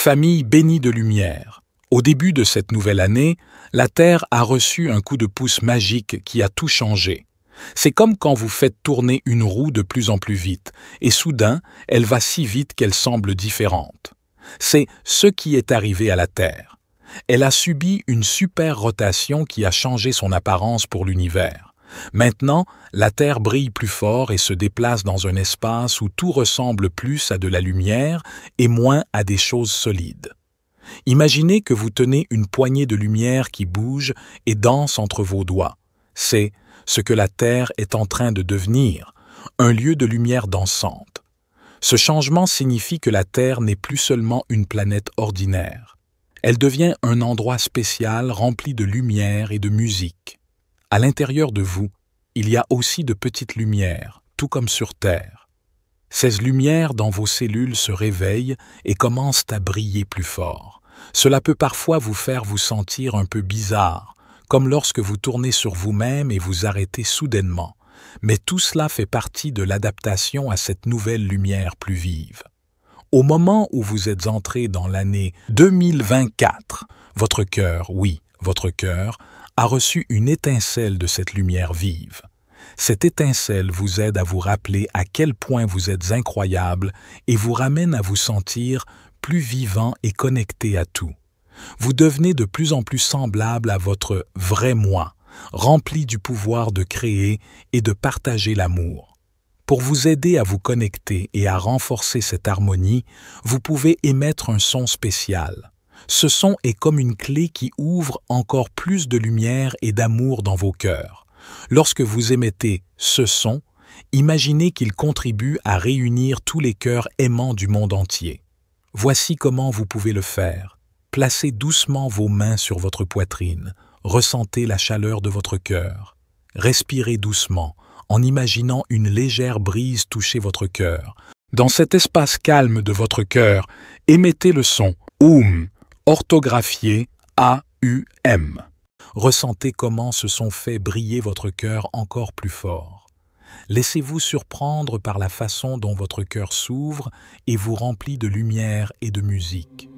Famille bénie de lumière, au début de cette nouvelle année, la Terre a reçu un coup de pouce magique qui a tout changé. C'est comme quand vous faites tourner une roue de plus en plus vite, et soudain, elle va si vite qu'elle semble différente. C'est ce qui est arrivé à la Terre. Elle a subi une super rotation qui a changé son apparence pour l'univers. Maintenant, la Terre brille plus fort et se déplace dans un espace où tout ressemble plus à de la lumière et moins à des choses solides. Imaginez que vous tenez une poignée de lumière qui bouge et danse entre vos doigts. C'est ce que la Terre est en train de devenir, un lieu de lumière dansante. Ce changement signifie que la Terre n'est plus seulement une planète ordinaire. Elle devient un endroit spécial rempli de lumière et de musique. À l'intérieur de vous, il y a aussi de petites lumières, tout comme sur Terre. Ces lumières dans vos cellules se réveillent et commencent à briller plus fort. Cela peut parfois vous faire vous sentir un peu bizarre, comme lorsque vous tournez sur vous-même et vous arrêtez soudainement. Mais tout cela fait partie de l'adaptation à cette nouvelle lumière plus vive. Au moment où vous êtes entré dans l'année 2024, votre cœur, oui, votre cœur, a reçu une étincelle de cette lumière vive. Cette étincelle vous aide à vous rappeler à quel point vous êtes incroyable et vous ramène à vous sentir plus vivant et connecté à tout. Vous devenez de plus en plus semblable à votre vrai moi, rempli du pouvoir de créer et de partager l'amour. Pour vous aider à vous connecter et à renforcer cette harmonie, vous pouvez émettre un son spécial ce son est comme une clé qui ouvre encore plus de lumière et d'amour dans vos cœurs. Lorsque vous émettez ce son, imaginez qu'il contribue à réunir tous les cœurs aimants du monde entier. Voici comment vous pouvez le faire. Placez doucement vos mains sur votre poitrine, ressentez la chaleur de votre cœur. Respirez doucement, en imaginant une légère brise toucher votre cœur. Dans cet espace calme de votre cœur, émettez le son « Oum » orthographié A-U-M. Ressentez comment se sont fait briller votre cœur encore plus fort. Laissez-vous surprendre par la façon dont votre cœur s'ouvre et vous remplit de lumière et de musique.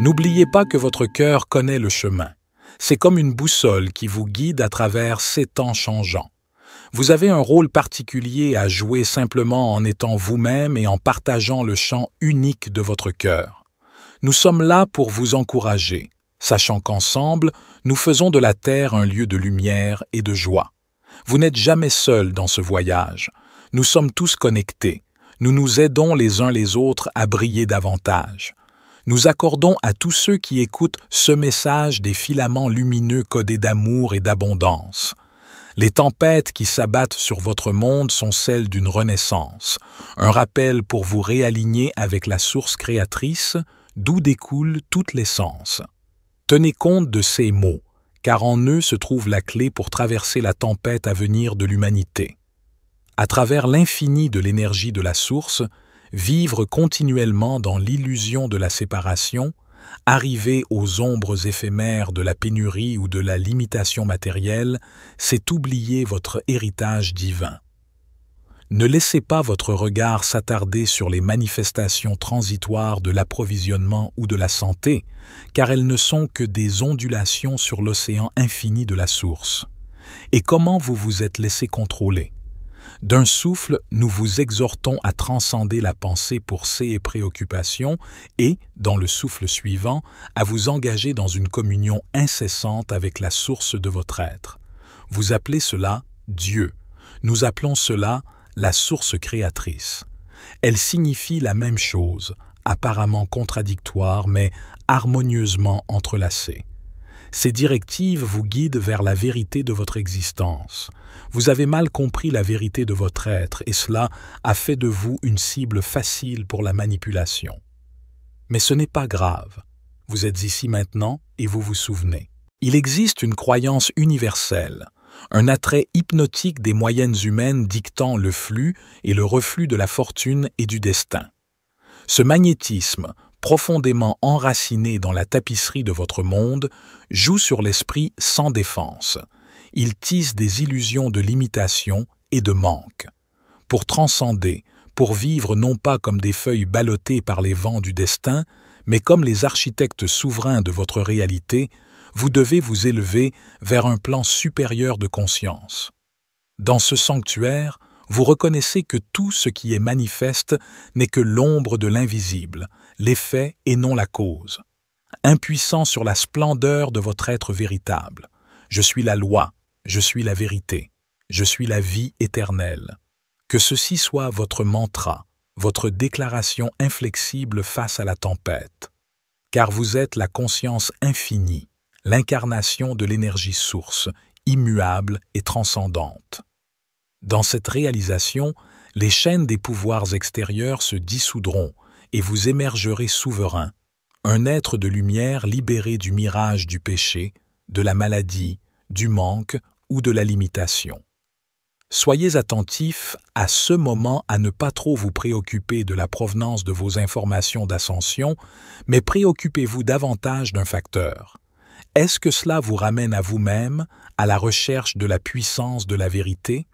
N'oubliez pas que votre cœur connaît le chemin. C'est comme une boussole qui vous guide à travers ces temps changeants. Vous avez un rôle particulier à jouer simplement en étant vous-même et en partageant le champ unique de votre cœur. Nous sommes là pour vous encourager, sachant qu'ensemble, nous faisons de la terre un lieu de lumière et de joie. Vous n'êtes jamais seul dans ce voyage. Nous sommes tous connectés. Nous nous aidons les uns les autres à briller davantage nous accordons à tous ceux qui écoutent ce message des filaments lumineux codés d'amour et d'abondance. Les tempêtes qui s'abattent sur votre monde sont celles d'une renaissance, un rappel pour vous réaligner avec la source créatrice, d'où découle toute l'essence. Tenez compte de ces mots, car en eux se trouve la clé pour traverser la tempête à venir de l'humanité. À travers l'infini de l'énergie de la source, vivre continuellement dans l'illusion de la séparation, arriver aux ombres éphémères de la pénurie ou de la limitation matérielle, c'est oublier votre héritage divin. Ne laissez pas votre regard s'attarder sur les manifestations transitoires de l'approvisionnement ou de la santé, car elles ne sont que des ondulations sur l'océan infini de la source. Et comment vous vous êtes laissé contrôler d'un souffle, nous vous exhortons à transcender la pensée pour ses préoccupations et, dans le souffle suivant, à vous engager dans une communion incessante avec la source de votre être. Vous appelez cela Dieu. Nous appelons cela la source créatrice. Elle signifie la même chose, apparemment contradictoire mais harmonieusement entrelacée. Ces directives vous guident vers la vérité de votre existence. Vous avez mal compris la vérité de votre être et cela a fait de vous une cible facile pour la manipulation. Mais ce n'est pas grave. Vous êtes ici maintenant et vous vous souvenez. Il existe une croyance universelle, un attrait hypnotique des moyennes humaines dictant le flux et le reflux de la fortune et du destin. Ce magnétisme, profondément enracinés dans la tapisserie de votre monde, joue sur l'esprit sans défense. Il tisse des illusions de limitation et de manque. Pour transcender, pour vivre non pas comme des feuilles ballottées par les vents du destin, mais comme les architectes souverains de votre réalité, vous devez vous élever vers un plan supérieur de conscience. Dans ce sanctuaire, vous reconnaissez que tout ce qui est manifeste n'est que l'ombre de l'invisible, l'effet et non la cause. Impuissant sur la splendeur de votre être véritable, je suis la loi, je suis la vérité, je suis la vie éternelle. Que ceci soit votre mantra, votre déclaration inflexible face à la tempête. Car vous êtes la conscience infinie, l'incarnation de l'énergie source, immuable et transcendante. Dans cette réalisation, les chaînes des pouvoirs extérieurs se dissoudront et vous émergerez souverain, un être de lumière libéré du mirage du péché, de la maladie, du manque ou de la limitation. Soyez attentifs à ce moment à ne pas trop vous préoccuper de la provenance de vos informations d'ascension, mais préoccupez-vous davantage d'un facteur. Est-ce que cela vous ramène à vous-même, à la recherche de la puissance de la vérité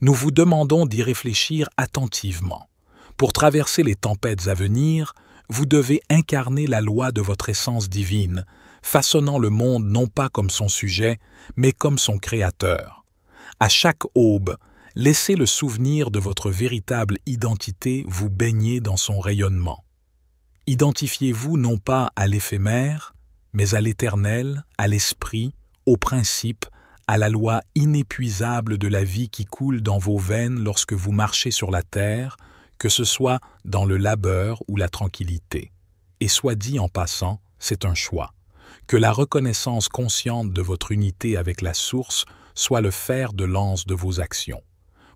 nous vous demandons d'y réfléchir attentivement. Pour traverser les tempêtes à venir, vous devez incarner la loi de votre essence divine, façonnant le monde non pas comme son sujet, mais comme son créateur. À chaque aube, laissez le souvenir de votre véritable identité vous baigner dans son rayonnement. Identifiez-vous non pas à l'éphémère, mais à l'éternel, à l'esprit, au principe, à la loi inépuisable de la vie qui coule dans vos veines lorsque vous marchez sur la terre, que ce soit dans le labeur ou la tranquillité. Et soit dit en passant, c'est un choix. Que la reconnaissance consciente de votre unité avec la source soit le fer de lance de vos actions.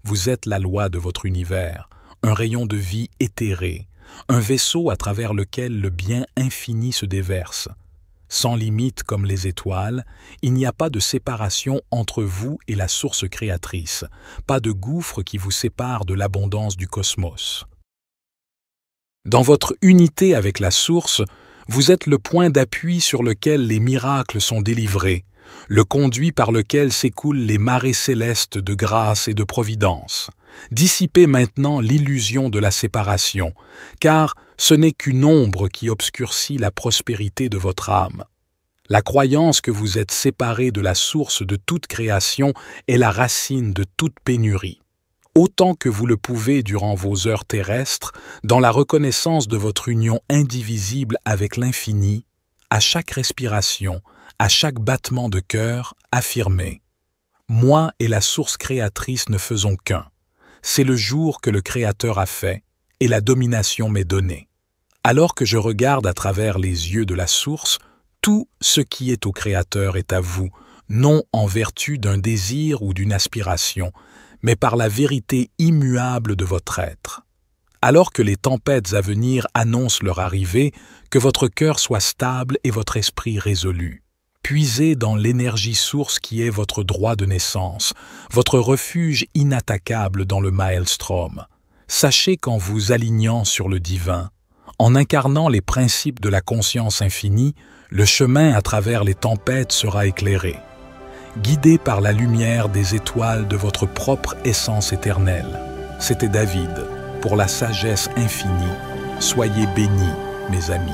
Vous êtes la loi de votre univers, un rayon de vie éthéré, un vaisseau à travers lequel le bien infini se déverse, sans limite comme les étoiles, il n'y a pas de séparation entre vous et la source créatrice, pas de gouffre qui vous sépare de l'abondance du cosmos. Dans votre unité avec la source, vous êtes le point d'appui sur lequel les miracles sont délivrés, le conduit par lequel s'écoulent les marées célestes de grâce et de providence. Dissipez maintenant l'illusion de la séparation, car ce n'est qu'une ombre qui obscurcit la prospérité de votre âme. La croyance que vous êtes séparé de la source de toute création est la racine de toute pénurie. Autant que vous le pouvez durant vos heures terrestres, dans la reconnaissance de votre union indivisible avec l'infini, à chaque respiration, à chaque battement de cœur, affirmez ⁇ Moi et la source créatrice ne faisons qu'un. C'est le jour que le Créateur a fait, et la domination m'est donnée. Alors que je regarde à travers les yeux de la source, tout ce qui est au Créateur est à vous, non en vertu d'un désir ou d'une aspiration, mais par la vérité immuable de votre être. Alors que les tempêtes à venir annoncent leur arrivée, que votre cœur soit stable et votre esprit résolu. Puisez dans l'énergie source qui est votre droit de naissance, votre refuge inattaquable dans le maelstrom. Sachez qu'en vous alignant sur le divin, en incarnant les principes de la conscience infinie, le chemin à travers les tempêtes sera éclairé, guidé par la lumière des étoiles de votre propre essence éternelle. C'était David, pour la sagesse infinie. Soyez bénis, mes amis.